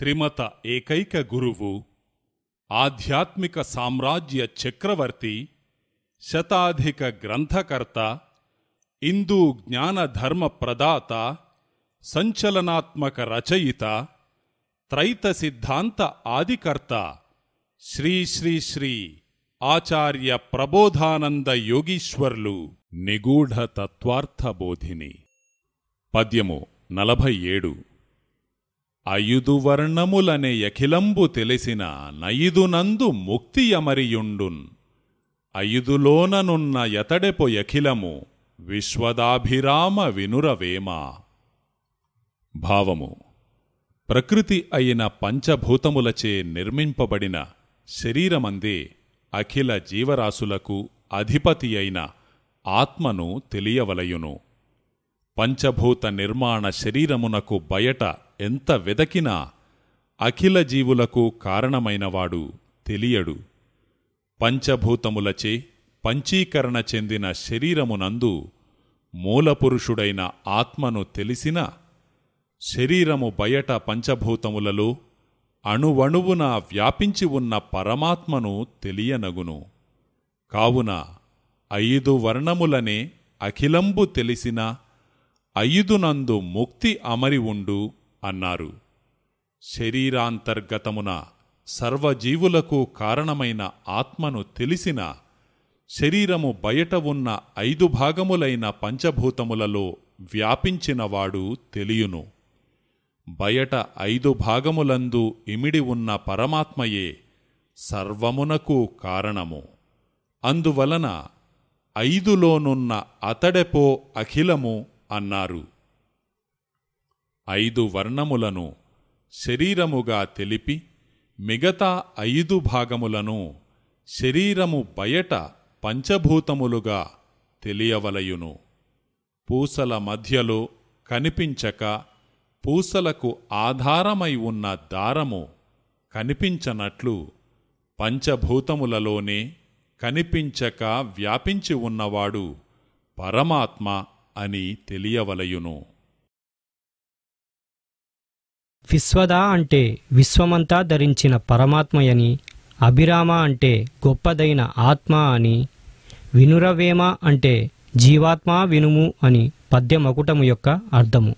త్రిమత ఏకైక గురువు ఆధ్యాత్మిక సామ్రాజ్య చక్రవర్తి శతాధిక గ్రంథకర్త హిందూ జ్ఞానధర్మ ప్రదాత సంచలనాత్మక రచయిత త్రైత సిద్ధాంత ఆదికర్త శ్రీ శ్రీ శ్రీ ఆచార్య ప్రబోధానంద యోగీశ్వర్లు నిగూఢ తత్వార్థబోధిని పద్యము నలభై ఏడు అయుదు వర్ణములనే యఖిలంబు తెలిసిన నయిదునందు ముక్తియమరియుండున్ ఐదులోననున్న ఎతడెపు యఖిలము విశ్వదాభిరామ వినురవేమ భావము ప్రకృతి అయిన పంచభూతములచే నిర్మింపబడిన శరీరమందే అఖిల జీవరాశులకు అధిపతి అయిన ఆత్మను తెలియవలయును పంచభూత నిర్మాణ శరీరమునకు బయట ఎంత వెదకినా అఖిల జీవులకు కారణమైనవాడు తెలియడు పంచభూతములచే పంచీకరణ చెందిన శరీరమునందు మూలపురుషుడైన ఆత్మను తెలిసిన శరీరము బయట పంచభూతములలో అణువణువున వ్యాపించి ఉన్న పరమాత్మను తెలియనగును కావున ఐదు వర్ణములనే అఖిలంబు తెలిసిన ఐదునందు ముక్తి అమరి ఉండు అన్నారు శరీరాంతర్గతమున సర్వజీవులకు కారణమైన ఆత్మను తెలిసిన శరీరము బయట ఉన్న ఐదు భాగములైన పంచభూతములలో వ్యాపించినవాడు తెలియును బయట ఐదు భాగములందు ఇమిడి ఉన్న పరమాత్మయే సర్వమునకు కారణము అందువలన ఐదులోనున్న అతడెపో అఖిలము అన్నారు ఐదు వర్ణములను శరీరముగా తెలిపి మిగతా ఐదు భాగములను శరీరము బయట పంచభూతములుగా తెలియవలయును పూసల మధ్యలో కనిపించక పూసలకు ఆధారమై ఉన్న దారము కనిపించనట్లు పంచభూతములలోనే కనిపించక వ్యాపించి ఉన్నవాడు పరమాత్మ అని తెలియవలయును విశ్వద అంటే విశ్వమంతా ధరించిన పరమాత్మయని అభిరామ అంటే గొప్పదైన ఆత్మ అని వినురవేమ అంటే జీవాత్మ వినుము అని పద్యమకుటము యొక్క అర్థము